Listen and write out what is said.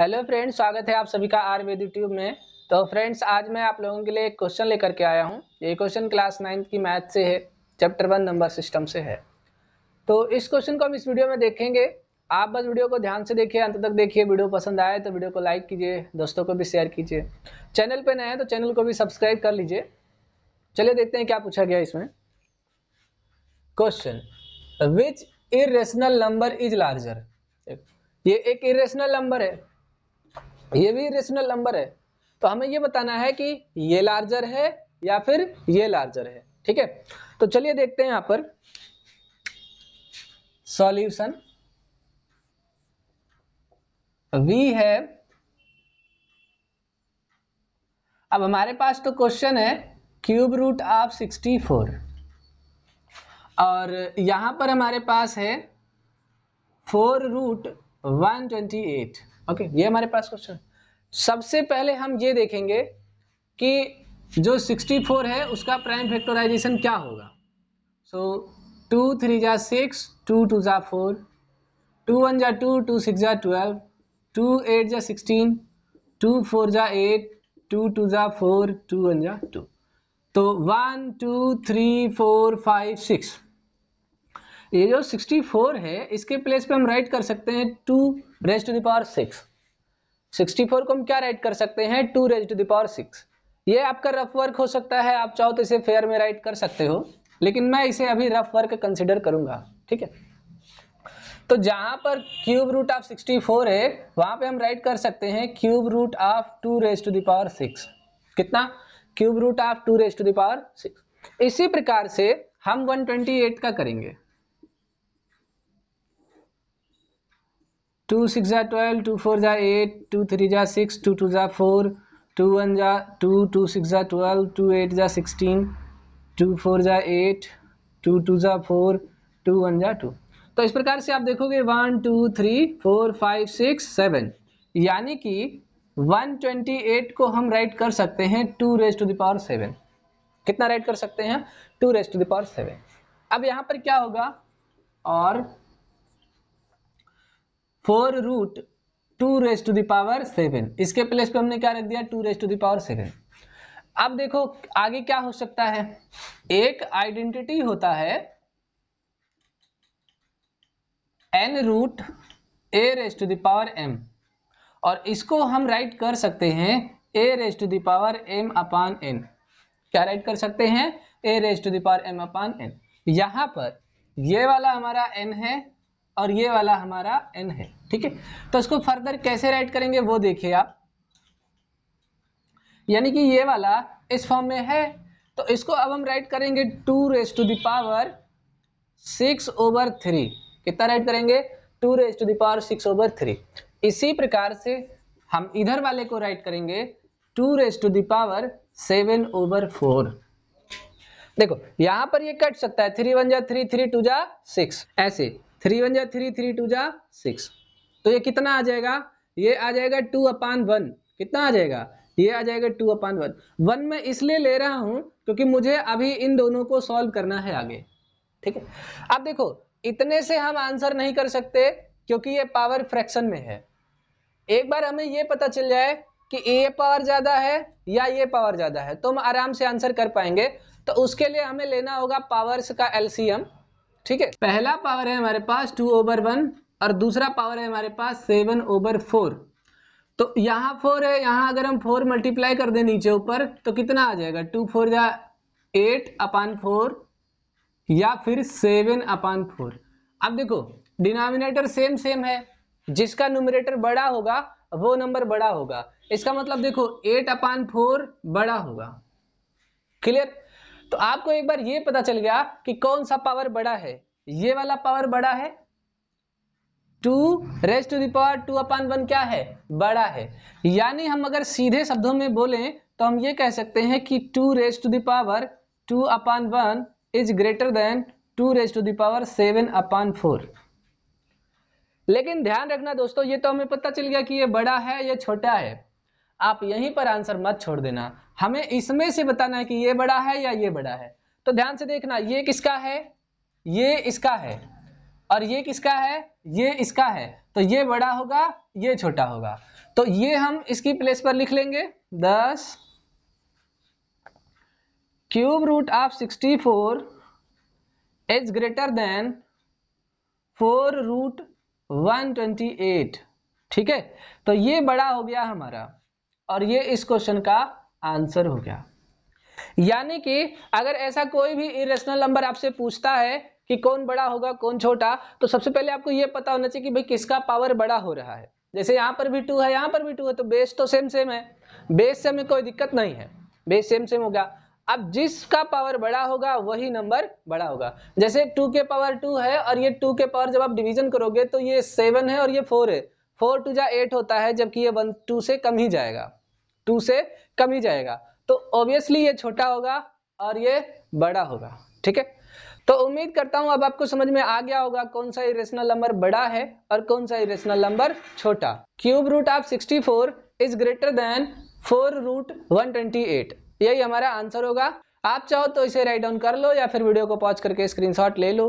hello friends स्वागत है आप सभी का आयुर्वेद यूट्यूब में तो फ्रेंड्स आज मैं आप लोगों के लिए एक क्वेश्चन लेकर के आया हूँ ये क्वेश्चन क्लास नाइन्थ की मैथ से है चैप्टर वन नंबर सिस्टम से है तो इस क्वेश्चन को हम इस वीडियो में देखेंगे आप बस वीडियो को ध्यान से देखिए अंत तक देखिए वीडियो पसंद आए तो वीडियो को लाइक कीजिए दोस्तों को भी शेयर कीजिए चैनल पर नए हैं तो चैनल को भी सब्सक्राइब कर लीजिए चलिए देखते हैं क्या पूछा गया इसमें question which irrational number is larger ये एक इरेशनल नंबर है ये भी रेशनल नंबर है तो हमें ये बताना है कि ये लार्जर है या फिर ये लार्जर है ठीक है तो चलिए देखते हैं यहां पर सॉल्यूशन वी है अब हमारे पास तो क्वेश्चन है क्यूब रूट ऑफ 64 और यहां पर हमारे पास है फोर रूट एट ओके ये हमारे पास क्वेश्चन सबसे पहले हम ये देखेंगे कि जो 64 है उसका प्राइम फैक्टराइजेशन क्या होगा सो टू थ्री जा सिक्स टू टू जा फोर टू वन जा टू टू सिक्स जा ट्वेल्व टू एट जा सिक्सटीन टू फोर जा एट टू टू जा फोर टू वन जा टू तो one two three four five six ये जो 64 है इसके प्लेस पे हम राइट कर सकते हैं two raised to the power six 64 को हम क्या राइट कर सकते हैं two raise to the power six ये आपका रफ वर्क हो सकता है आप चाहो तो इसे फेयर में राइट कर सकते हो लेकिन मैं इसे अभी रफ वर्क कंसिडर करूंगा ठीक है तो जहां पर क्यूब रूट ऑफ 64 है वहां पे हम राइट कर सकते हैं cube root of two raise to the power six कितना cube root of two raise to the power six इसी प्रकार से हम 128 का करेंगे टू सिक्स ज़ा ट्वेल्व टू फोर ज़ा एट टू थ्री ज़ा सिक्स टू टू ज़ा फोर टू वन ज़ा टू टू सिक्स ज़ा ट्वेल्व टू एट ज़ा सिक्सटीन टू फोर ज़ा एट टू टू ज़ा फोर टू वन ज़ा टू तो इस प्रकार से आप देखोगे one two three four five six seven यानी कि 128 को हम राइट कर सकते हैं two raise to the power seven कितना राइट कर सकते हैं two raise to the power seven अब यहाँ पर क्या होगा और four root two raise to the power seven इसके प्लेस पे हमने क्या रख दिया two raise to the power seven अब देखो आगे क्या हो सकता है एक आइडेंटिटी होता है n root a raise to the power m और इसको हम राइट कर सकते हैं a raise to the power m upon n क्या राइट कर सकते हैं a raise to the power m upon n यहां पर ये वाला हमारा एन है और ये वाला हमारा एन है ठीक है तो इसको फर्दर कैसे राइट करेंगे वो देखिए आप यानी कि ये वाला इस फॉर्म में है तो इसको अब हम राइट करेंगे two raise to the power six over three कितना राइट करेंगे two raise to the power six over three इसी प्रकार से हम इधर वाले को राइट करेंगे two raise to the power seven over four देखो यहां पर ये कट सकता है थ्री वन जा थ्री थ्री टू जा सिक्स ऐसे थ्री वन जा थ्री थ्री टू जा सिक्स तो ये कितना आ जाएगा ये आ जाएगा टू अपान वन कितना आ जाएगा ये आ जाएगा टू अपान वन वन में इसलिए ले रहा हूं क्योंकि मुझे अभी इन दोनों को सॉल्व करना है आगे ठीक है अब देखो इतने से हम आंसर नहीं कर सकते क्योंकि ये पावर फ्रैक्शन में है एक बार हमें ये पता चल जाए कि ये पावर ज्यादा है या ये पावर ज्यादा है तो हम आराम से आंसर कर पाएंगे तो उसके लिए हमें लेना होगा पावर्स का एलसीएम ठीक है पहला पावर है हमारे पास टू ओवर वन और दूसरा पावर है हमारे पास सेवन ओवर फोर तो यहाँ फोर है यहाँ अगर हम फोर मल्टीप्लाई कर दें नीचे ऊपर तो कितना आ जाएगा टू फोर या एट अपान फोर या फिर सेवन अपान फोर अब देखो डिनोमिनेटर सेम सेम है जिसका नोमिनेटर बड़ा होगा वो नंबर बड़ा होगा इसका मतलब देखो एट अपान फोर बड़ा होगा क्लियर तो आपको एक बार ये पता चल गया कि कौन सा पावर बड़ा है ये वाला पावर बड़ा है two raise to the power two upon one क्या है बड़ा है यानी हम अगर सीधे शब्दों में बोलें तो हम ये कह सकते हैं कि two raise to the power two upon one is greater than two raise to the power seven upon four लेकिन ध्यान रखना दोस्तों ये तो हमें पता चल गया कि ये बड़ा है या छोटा है आप यहीं पर आंसर मत छोड़ देना हमें इसमें से बताना है कि ये बड़ा है या ये बड़ा है तो ध्यान से देखना ये किसका है ये इसका है और ये किसका है ये इसका है तो ये बड़ा होगा ये छोटा होगा तो ये हम इसकी प्लेस पर लिख लेंगे दस cube root of sixty four is greater than four root one twenty eight ठीक है तो ये बड़ा हो गया हमारा और ये इस क्वेश्चन का आंसर हो गया यानी कि अगर ऐसा कोई भी इरेशनल नंबर आपसे पूछता है कि कौन बड़ा होगा कौन छोटा तो सबसे पहले आपको ये पता होना चाहिए कि भाई किसका पावर बड़ा हो रहा है जैसे यहाँ पर भी टू है यहाँ पर भी टू है तो बेस तो सेम सेम है बेस से हमें कोई दिक्कत नहीं है बेस सेम सेम होगा अब जिसका पावर बड़ा होगा वही नंबर बड़ा होगा जैसे टू के पावर टू है और ये टू के पावर जब आप डिवीजन करोगे तो ये सेवन है और ये फोर है फोर टू जा एट होता है जबकि ये वन टू से कम ही जाएगा टू से कम ही जाएगा तो ऑब्वियसली ये छोटा होगा और ये बड़ा होगा ठीक है तो उम्मीद करता हूं अब आपको समझ में आ गया होगा कौन सा इरेशनल नंबर बड़ा है और कौन सा इरेशनल नंबर छोटा cube root of four is greater than four root eight यही हमारा आंसर होगा आप चाहो तो इसे राइट डाउन कर लो या फिर वीडियो को पॉज करके स्क्रीनशॉट ले लो